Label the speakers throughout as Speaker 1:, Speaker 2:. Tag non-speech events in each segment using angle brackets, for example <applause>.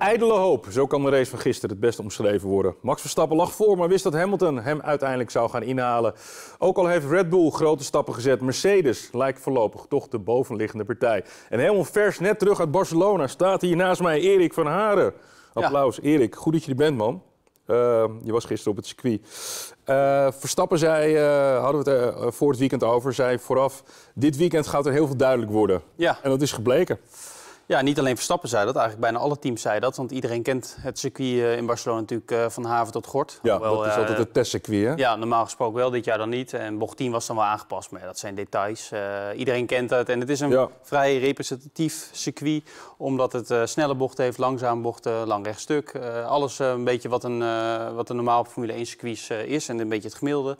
Speaker 1: ijdele hoop. Zo kan de race van gisteren het best omschreven worden. Max Verstappen lag voor, maar wist dat Hamilton hem uiteindelijk zou gaan inhalen. Ook al heeft Red Bull grote stappen gezet, Mercedes lijkt voorlopig toch de bovenliggende partij. En helemaal vers, net terug uit Barcelona, staat hier naast mij Erik van Haren. Applaus, Erik. Goed dat je er bent, man. Ehm, je was gisteren op het circuit. Eh, Verstappen zei, eh, hadden we het eh, voor het weekend over, zei vooraf... dit weekend gaat er heel veel duidelijk worden. Ja. En dat is gebleken. Ja, niet alleen
Speaker 2: Verstappen zei dat, eigenlijk bijna alle teams zeiden dat. Want iedereen kent het circuit eh, in Barcelona natuurlijk eh, van haven tot gort.
Speaker 1: Ja, Hoewel, dat is altijd eh, het testcircuit, hè? Ja,
Speaker 2: normaal gesproken wel, dit jaar dan niet. En bocht 10 was dan wel aangepast, maar dat zijn details. iedereen kent het en het is een vrij representatief circuit. Omdat het snelle bochten heeft, langzame bochten, lang rechtstuk. alles een beetje wat een, wat een normaal Formule 1 circuit is en een beetje het gemiddelde.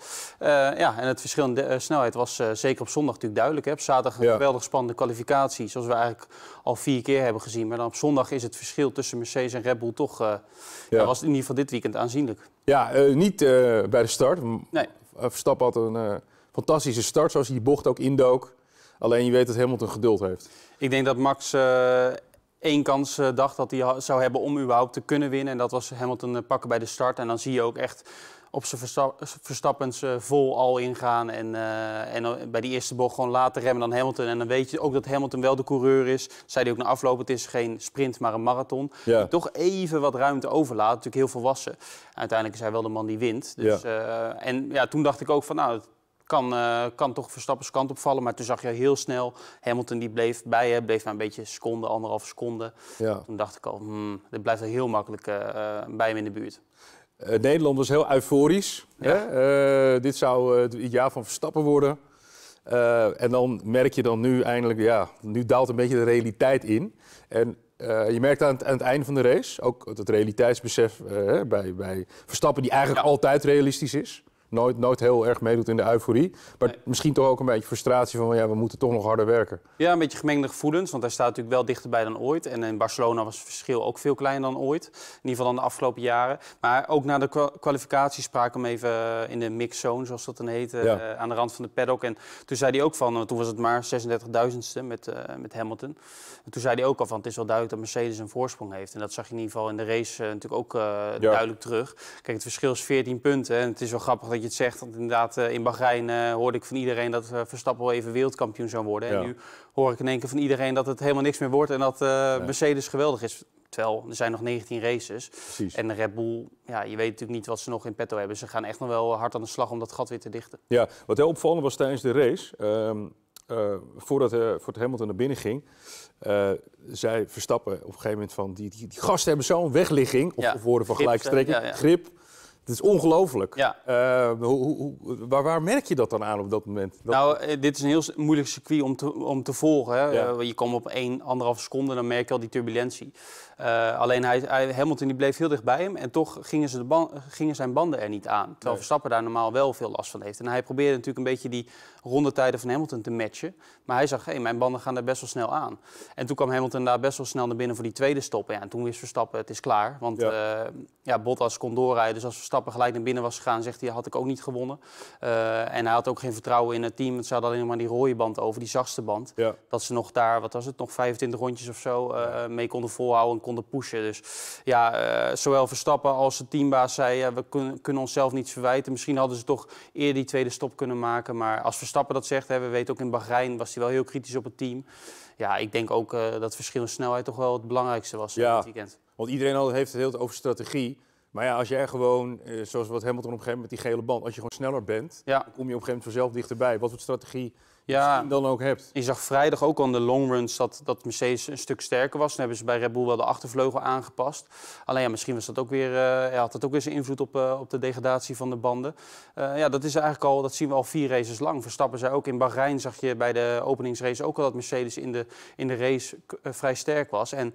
Speaker 2: ja, en het verschil in de, snelheid was zeker op zondag natuurlijk duidelijk. Hè? zaterdag een geweldig spannende kwalificatie, zoals we eigenlijk al vier keer hebben gezien. Maar dan op zondag is het verschil tussen Mercedes en Red Bull toch... Eh, ja. was in ieder geval dit weekend aanzienlijk.
Speaker 1: Ja, eh, niet eh, bij de start. Nee. Verstappen had een fantastische start, zoals hij die bocht ook indook. Alleen je weet dat Hamilton geduld heeft. Ik denk dat Max uh,
Speaker 2: één kans dacht dat hij zou hebben om überhaupt te kunnen winnen. En dat was Hamilton pakken bij de start. En dan zie je ook echt op zijn Verstappens vol al ingaan. En, eh, en bij die eerste bocht gewoon later remmen dan Hamilton. En dan weet je ook dat Hamilton wel de coureur is. zei hij ook na afloop, het is geen sprint, maar een marathon. Ja. Toch even wat ruimte overlaat. Natuurlijk heel volwassen Uiteindelijk is hij wel de man die wint. Dus, eh, en ja, toen dacht ik ook van, nou, kan, eh, kan toch Verstappens kant opvallen. Maar toen zag je heel snel, Hamilton die bleef bij hem, bleef maar een beetje een seconde, anderhalf seconde. Toen dacht ik al, hmm, dit blijft heel makkelijk bij hem in de buurt. Eh, Nederland
Speaker 1: was heel euforisch. Eh, dit zou eh, het jaar van Verstappen worden. en dan merk je dan nu eindelijk, ja, nu daalt een beetje de realiteit in. En je merkt aan het, aan het, einde van de race ook het realiteitsbesef bij, bij Verstappen, die eigenlijk altijd realistisch is nooit, nooit heel erg meedoet in de euforie. Maar misschien toch ook een beetje frustratie van ja, we moeten toch nog harder werken.
Speaker 2: Ja, een beetje gemengde gevoelens, want hij staat natuurlijk wel dichterbij dan ooit. En in Barcelona was het verschil ook veel kleiner dan ooit. In ieder geval dan de afgelopen jaren. Maar ook na de kwa kwalificatie sprak hem even eh, in de mixzone, zoals dat dan heet, eh, eh, aan de rand van de paddock. En toen zei hij ook van, toen was het maar 36.000ste met, met Hamilton. En toen zei hij ook al van, het is wel duidelijk dat Mercedes een voorsprong heeft. En dat zag je in ieder geval in de race natuurlijk ook duidelijk terug. Kijk, het verschil is 14 punten en het is wel grappig dat je het zegt. Want inderdaad, eh, in Bahrein eh, hoorde ik van iedereen dat eh, Verstappen wel even wereldkampioen zou worden. En nu hoor ik in één keer van iedereen dat het helemaal niks meer wordt en dat Mercedes geweldig is. Terwijl er zijn nog 19 races. Precies. En de Red Bull, ja, je weet natuurlijk niet wat ze nog in petto hebben. Ze gaan echt nog wel hard aan de slag om dat gat weer te dichten.
Speaker 1: Ja, wat heel opvallend was tijdens de race. Um, uh, voordat, uh, voordat Hamilton naar binnen ging, uh, zei Verstappen op een gegeven moment van... die, die, die gasten hebben zo'n wegligging, of, ja, of woorden van gelijk grip het is ongelooflijk. Ja. Eh, hoe, hoe, waar, waar, merk je dat dan aan op dat moment? Nou,
Speaker 2: eh, dit is een heel moeilijk circuit om te, om te volgen. Hè. Eh, je komt op 1,5 anderhalf seconde, dan merk je al die turbulentie. alleen hij, Hamilton die bleef heel dicht bij hem en toch gingen, ze de ban gingen zijn banden er niet aan. Terwijl Verstappen daar normaal wel veel last van heeft. En hij probeerde natuurlijk een beetje die rondetijden van Hamilton te matchen. Maar hij zag, hé, hey, mijn banden gaan daar best wel snel aan. En toen kwam Hamilton daar best wel snel naar binnen voor die tweede stop. Ja, en toen wist Verstappen, het is klaar. Want ja. ja Bottas kon doorrijden, dus als Verstappen gelijk naar binnen was gegaan, zegt hij, had ik ook niet gewonnen. Eh, en hij had ook geen vertrouwen in het team. Het zou alleen maar die rode band over, die zachtste band. Dat ze nog daar, wat was het, nog 25 rondjes of zo eh, mee konden volhouden en konden pushen. Dus ja, eh, zowel Verstappen als de teambaas zei, we kun, kunnen onszelf niets verwijten. Misschien hadden ze toch eerder die tweede stop kunnen maken. Maar als Verstappen dat zegt, hè, we weten ook in Bahrein was hij wel heel kritisch op het team. Ja, ik denk ook dat verschil in snelheid toch wel het
Speaker 1: belangrijkste was ja. dit weekend. Want iedereen heeft het heel over strategie. Maar ja, als jij gewoon, eh, zoals wat Hamilton op een gegeven moment met die gele band, als je gewoon sneller bent, dan kom je op een gegeven moment vanzelf dichterbij. Wat voor strategie ja, je dan ook hebt. Je zag vrijdag ook aan de runs dat, dat Mercedes een stuk sterker was. Dan hebben
Speaker 2: ze bij Red Bull wel de achtervleugel aangepast. Alleen ja, misschien was dat ook weer, eh, had dat ook weer zijn invloed op, eh, op de degradatie van de banden. ja, dat is eigenlijk al, dat zien we al vier races lang. Verstappen zij ook in Bahrein zag je bij de openingsrace ook al dat Mercedes in de, in de race vrij sterk was. En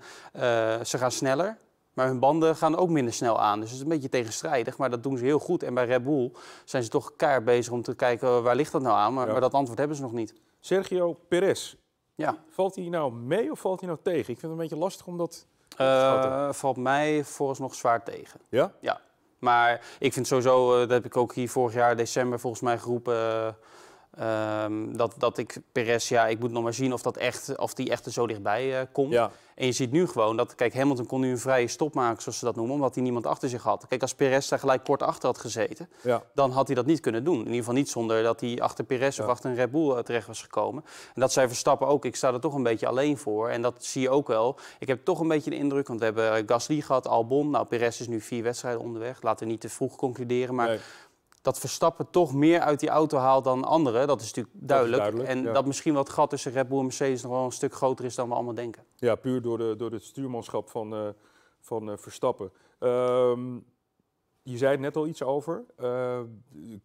Speaker 2: ze gaan sneller. Maar hun banden gaan ook minder snel aan. Dus het is een beetje tegenstrijdig, maar dat doen ze heel goed. En bij Red Bull zijn ze toch keihard bezig om te kijken eh, waar ligt dat nou aan. Maar, maar dat antwoord hebben ze nog
Speaker 1: niet. Sergio Perez. Ja. Valt hij nou mee of valt hij nou tegen? Ik vind het een beetje lastig om dat uh, valt mij nog zwaar tegen. Ja? Ja.
Speaker 2: Maar ik vind sowieso, eh, dat heb ik ook hier vorig jaar december volgens mij geroepen... Ehm, dat, dat ik Perez, ja, ik moet nog maar zien of, dat echt, of die echt er zo dichtbij eh, komt. Ja. En je ziet nu gewoon dat, kijk, Hamilton kon nu een vrije stop maken, zoals ze dat noemen, omdat hij niemand achter zich had. Kijk, als Perez daar gelijk kort achter had gezeten, dan had hij dat niet kunnen doen. In ieder geval niet zonder dat hij achter Perez of achter een Red Bull eh, terecht was gekomen. En dat zij Verstappen ook, ik sta er toch een beetje alleen voor. En dat zie je ook wel. Ik heb toch een beetje de indruk, want we hebben eh, Gasly gehad, Albon. Nou, Perez is nu vier wedstrijden onderweg. Laten we niet te vroeg concluderen, maar dat Verstappen toch meer uit die auto haalt dan anderen. Dat is natuurlijk duidelijk. en dat
Speaker 1: misschien wat gat tussen Red Bull en Mercedes nog wel een stuk groter is dan we allemaal denken. Ja, puur door, de, door het stuurmanschap van, eh, van eh, Verstappen. Ehm, je zei het net al iets over. Uh, er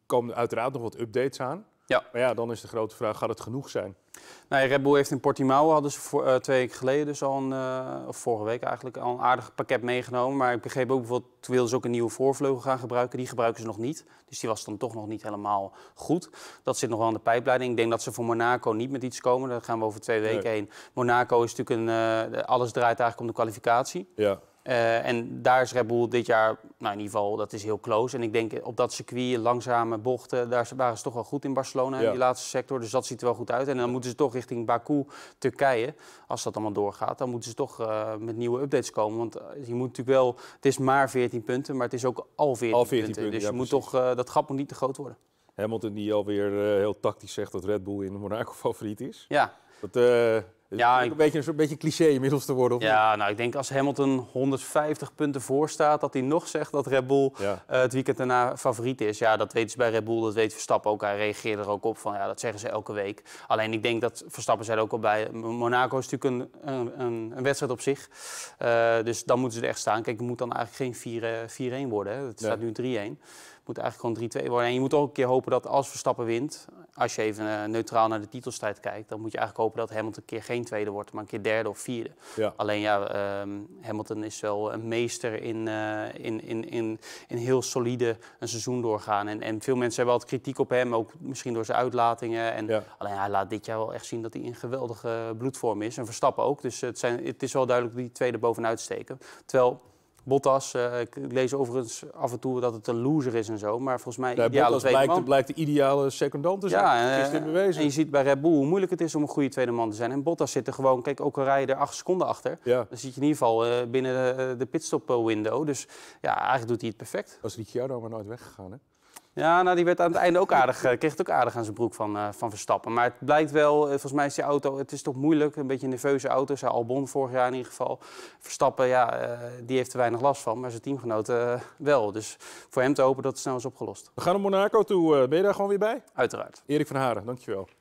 Speaker 1: komen uiteraard nog wat updates aan. Ja. Maar ja, dan is de grote vraag, gaat het genoeg zijn? Nou, Red Bull heeft in Portimao, hadden ze voor, eh, twee weken geleden dus al, een, eh, of
Speaker 2: vorige week eigenlijk, al een aardig pakket meegenomen. Maar ik begreep ook bijvoorbeeld, toen wilden ze ook een nieuwe voorvleugel gaan gebruiken. Die gebruiken ze nog niet. Dus die was dan toch nog niet helemaal goed. Dat zit nog wel aan de pijpleiding. Ik denk dat ze voor Monaco niet met iets komen. Daar gaan we over twee weken heen. Monaco is natuurlijk een, eh, alles draait eigenlijk om de kwalificatie. Ja. Eh, en daar is Red Bull dit jaar, nou in ieder geval, dat is heel close. En ik denk op dat circuit, langzame bochten, daar waren ze toch wel goed in Barcelona, in die laatste sector. Dus dat ziet er wel goed uit. En dan moeten ze toch richting Baku, Turkije, als dat allemaal doorgaat, dan moeten ze toch eh, met nieuwe updates komen. Want eh, je moet natuurlijk wel, het is maar 14 punten, maar het is ook al 14, al punten. Dus je moet
Speaker 1: toch, dat gat moet niet te groot worden. Hamilton die alweer eh, heel tactisch zegt dat Red Bull in Monaco <laughs> favoriet is. Ja. Dat, eh, ja, een, beetje, een beetje cliché inmiddels te worden. ja,
Speaker 2: nou, ik denk als Hamilton 150 punten voor staat, dat hij nog zegt dat Red Bull eh, het weekend daarna favoriet is. Ja, dat weten ze bij Red Bull, dat weet Verstappen ook. Hij reageert er ook op van, ja, dat zeggen ze elke week. Alleen ik denk dat Verstappen zei ook al bij, Monaco is natuurlijk een, een, een wedstrijd op zich. dus dan moeten ze er echt staan. Kijk, het moet dan eigenlijk geen 4-1 worden. Hè. Het staat nu 3-1 moet eigenlijk gewoon 3-2 worden. En je moet ook een keer hopen dat als Verstappen wint, als je even eh, neutraal naar de titelstrijd kijkt, dan moet je eigenlijk hopen dat Hamilton een keer geen tweede wordt, maar een keer derde of vierde. Alleen ja, ehm, Hamilton is wel een meester in, uh, in, in, in, in heel solide een seizoen doorgaan. En, en veel mensen hebben altijd kritiek op hem, ook misschien door zijn uitlatingen. En Alleen hij laat dit jaar wel echt zien dat hij in geweldige bloedvorm is. En Verstappen ook. Dus het, zijn, het is wel duidelijk die tweede bovenuit steken. Terwijl Bottas, uh, ik lees overigens af en toe dat het een loser is en zo. Maar volgens mij blijkt,
Speaker 1: blijkt de ideale secondant te zijn. Ja, is bewezen. En je
Speaker 2: ziet bij Red Bull hoe moeilijk het is om een goede tweede man te zijn. En Bottas zit er gewoon, kijk, ook al rij je er acht seconden achter. Dan zit je in ieder geval eh, binnen de, eh, pitstop window. Dus ja, eigenlijk doet hij het perfect. Was Ricciardo maar nooit weggegaan, hè? Ja, nou die werd aan het einde ook aardig, eh, kreeg het ook aardig aan zijn broek van, eh, van Verstappen. Maar het blijkt wel, eh, volgens mij is die auto, het is toch moeilijk, een beetje een nerveuze auto. Zei Albon vorig jaar in ieder geval. Verstappen, ja, die heeft er weinig last van, maar zijn teamgenoten wel. Dus voor hem te hopen dat het snel is opgelost. We gaan naar Monaco toe. ben je daar gewoon weer bij? Uiteraard. Erik van Haren, dankjewel.